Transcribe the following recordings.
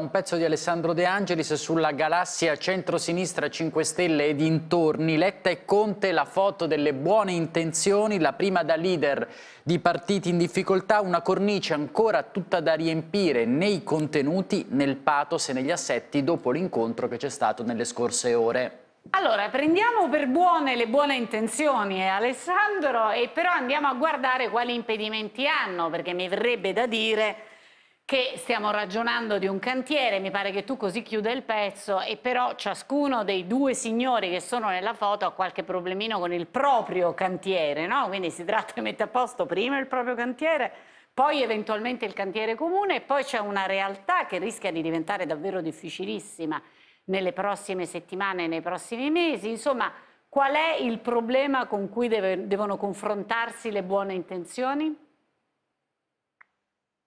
un pezzo di Alessandro De Angelis sulla galassia centrosinistra 5 Stelle e dintorni. Letta e Conte, la foto delle buone intenzioni, la prima da leader di partiti in difficoltà, una cornice ancora tutta da riempire nei contenuti, nel pathos e negli assetti dopo l'incontro che c'è stato nelle scorse ore. Allora, prendiamo per buone le buone intenzioni, eh, Alessandro, e però andiamo a guardare quali impedimenti hanno, perché mi verrebbe da dire che stiamo ragionando di un cantiere, mi pare che tu così chiuda il pezzo e però ciascuno dei due signori che sono nella foto ha qualche problemino con il proprio cantiere, no? Quindi si tratta di mettere a posto prima il proprio cantiere, poi eventualmente il cantiere comune e poi c'è una realtà che rischia di diventare davvero difficilissima nelle prossime settimane, nei prossimi mesi, insomma, qual è il problema con cui deve, devono confrontarsi le buone intenzioni?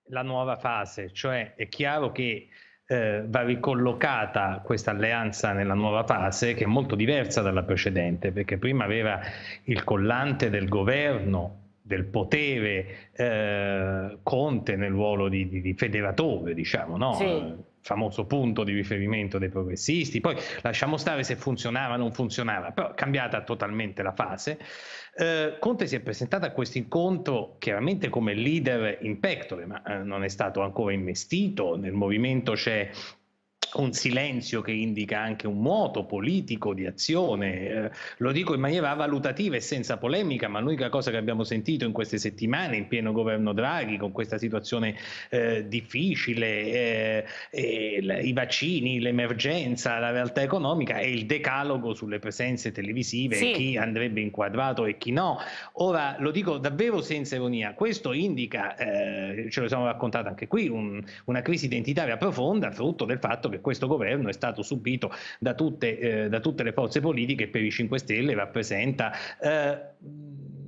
la nuova fase, cioè è chiaro che eh, va ricollocata questa alleanza nella nuova fase che è molto diversa dalla precedente, perché prima aveva il collante del governo del potere eh, Conte nel ruolo di, di, di federatore, diciamo, no? Sì famoso punto di riferimento dei progressisti, poi lasciamo stare se funzionava o non funzionava, però cambiata totalmente la fase. Eh, Conte si è presentato a questo incontro chiaramente come leader in pectore, ma eh, non è stato ancora investito, nel movimento c'è un silenzio che indica anche un moto politico di azione. Eh, lo dico in maniera valutativa e senza polemica, ma l'unica cosa che abbiamo sentito in queste settimane in pieno governo Draghi, con questa situazione eh, difficile, eh, l- i vaccini, l'emergenza, la realtà economica, è il decalogo sulle presenze televisive, sì. chi andrebbe inquadrato e chi no. Ora lo dico davvero senza ironia, questo indica, eh, ce lo siamo raccontato anche qui, un, una crisi identitaria profonda, frutto del fatto che questo governo è stato subito da tutte, eh, da tutte le forze politiche per i 5 Stelle rappresenta eh,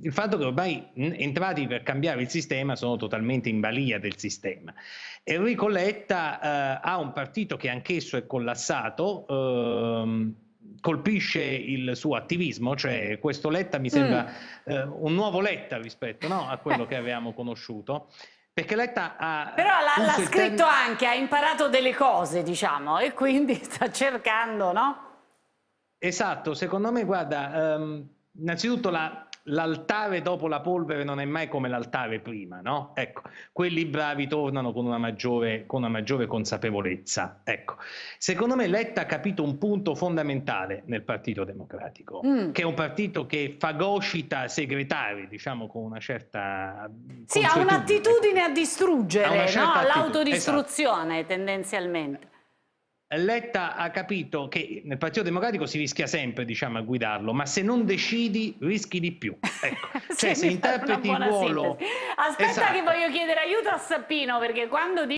il fatto che ormai entrati per cambiare il sistema sono totalmente in balia del sistema. Enrico Letta eh, ha un partito che anch'esso è collassato. Ehm, colpisce il suo attivismo, cioè questo Letta mi mm. sembra mm. eh, un nuovo Letta rispetto no, a quello che avevamo conosciuto. Perché Letta ha... Però l'ha settem... scritto anche, ha imparato delle cose, diciamo, e quindi sta cercando, no? Esatto, secondo me, guarda, um, innanzitutto la, l'altare dopo la polvere non è mai come l'altare prima, no? Ecco, quelli bravi tornano con una maggiore, con una maggiore consapevolezza. Ecco. Secondo me Letta ha capito un punto fondamentale nel Partito Democratico, mm. che è un partito che fagocita segretari, diciamo con una certa... Sì, ha un'attitudine a distruggere, no? all'autodistruzione esatto. tendenzialmente. Letta ha capito che nel Partito Democratico si rischia sempre diciamo, a guidarlo, ma se non decidi rischi di più. Ecco. cioè, se interpreti il ruolo... Sintesi. Aspetta esatto. che voglio chiedere aiuto a Sappino perché quando dice...